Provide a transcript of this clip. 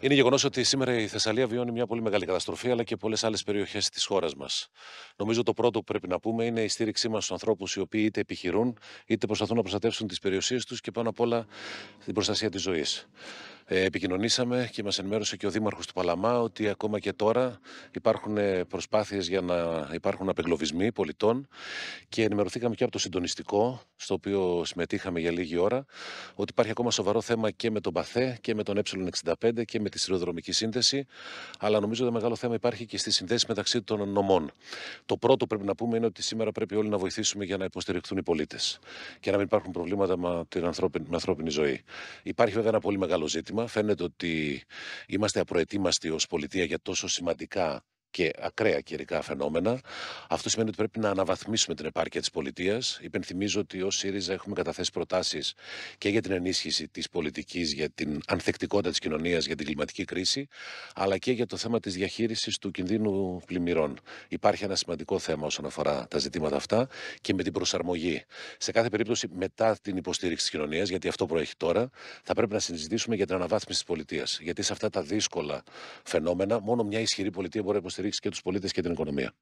Είναι γεγονός ότι σήμερα η Θεσσαλία βιώνει μια πολύ μεγάλη καταστροφή, αλλά και πολλές άλλες περιοχές της χώρας μας. Νομίζω το πρώτο που πρέπει να πούμε είναι η στήριξή μας στους ανθρώπους οι οποίοι είτε επιχειρούν, είτε προσπαθούν να προστατεύσουν τις περιουσίες τους και πάνω απ' όλα την προστασία της ζωής. Ε, επικοινωνήσαμε και μας ενημέρωσε και ο Δήμαρχος του Παλαμά ότι ακόμα και τώρα υπάρχουν ε, προσπάθειες για να υπάρχουν απεγκλωβισμοί πολιτών και ενημερωθήκαμε και από το συντονιστικό στο οποίο συμμετείχαμε για λίγη ώρα, ότι υπάρχει ακόμα σοβαρό θέμα και με τον Παθέ και με τον Ε65 και με τη σειροδρομική σύνδεση, αλλά νομίζω ότι μεγάλο θέμα υπάρχει και στη συνδέση μεταξύ των νομών. Το πρώτο πρέπει να πούμε είναι ότι σήμερα πρέπει όλοι να βοηθήσουμε για να υποστηριχθούν οι πολίτες και να μην υπάρχουν προβλήματα με την ανθρώπινη, με ανθρώπινη ζωή. Υπάρχει βέβαια ένα πολύ μεγάλο ζήτημα. Φαίνεται ότι είμαστε απροετοίμαστοι ως πολιτεία για τόσο σημαντικά και ακραία καιρικά φαινόμενα. Αυτό σημαίνει ότι πρέπει να αναβαθμίσουμε την επάρκεια της πολιτείας. Υπενθυμίζω ότι ως ΣΥΡΙΖΑ έχουμε καταθέσει προτάσεις και για την ενίσχυση της πολιτικής, για την ανθεκτικότητα της κοινωνίας, για την κλιματική κρίση, αλλά και για το θέμα της διαχείρισης του κινδύνου πλημμυρών. Υπάρχει ένα σημαντικό θέμα όσον αφορά τα ζητήματα αυτά και με την προσαρμογή. Σε κάθε περίπτωση, μετά την υποστήριξη της κοινωνίας, γιατί αυτό προέχει τώρα, θα πρέπει να συζητήσουμε για την αναβάθμιση της πολιτείας. Γιατί σε αυτά τα δύσκολα φαινόμενα, μόνο μια ισχυρή πολιτεία μπορεί να υποστηρίξει στηρίξει και τους πολίτες και την οικονομία.